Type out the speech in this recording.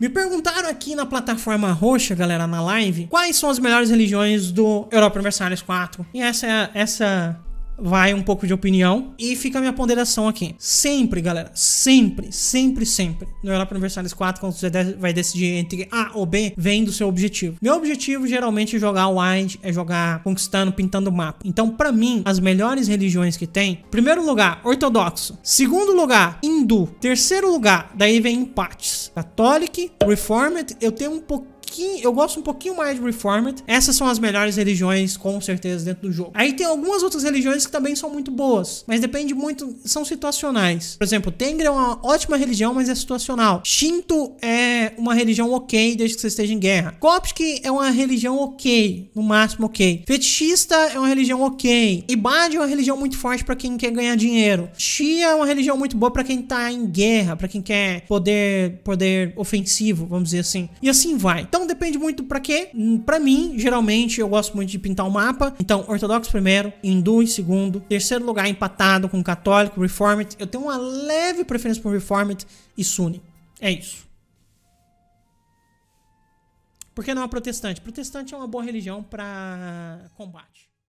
Me perguntaram aqui na plataforma roxa, galera, na live, quais são as melhores religiões do Europa Universalis 4. E essa, é essa vai um pouco de opinião e fica a minha ponderação aqui. Sempre, galera, sempre, sempre, sempre. No Europa Universalis 4, quando você vai decidir entre A ou B, vem do seu objetivo. Meu objetivo geralmente é jogar wide, é jogar conquistando, pintando o mapa. Então, para mim, as melhores religiões que tem, primeiro lugar, ortodoxo, segundo lugar, hindu, terceiro lugar, daí vem empates. Catholic, Reformed, eu tenho um pouco pouquinho, eu gosto um pouquinho mais de Reformed. Essas são as melhores religiões, com certeza, dentro do jogo. Aí tem algumas outras religiões que também são muito boas, mas depende muito, são situacionais. Por exemplo, Tengri é uma ótima religião, mas é situacional. Shinto é uma religião ok desde que você esteja em guerra. Kopsky é uma religião ok, no máximo ok. Fetichista é uma religião ok. Ibad é uma religião muito forte para quem quer ganhar dinheiro. Shia é uma religião muito boa para quem tá em guerra, para quem quer poder, poder ofensivo, vamos dizer assim. E assim vai. Então depende muito para quê? Hum, para mim, geralmente eu gosto muito de pintar o um mapa. Então, ortodoxo primeiro, hindu em segundo, terceiro lugar empatado com católico, reformed. Eu tenho uma leve preferência por reformed e sunni. É isso. Por que não a protestante? Protestante é uma boa religião para combate.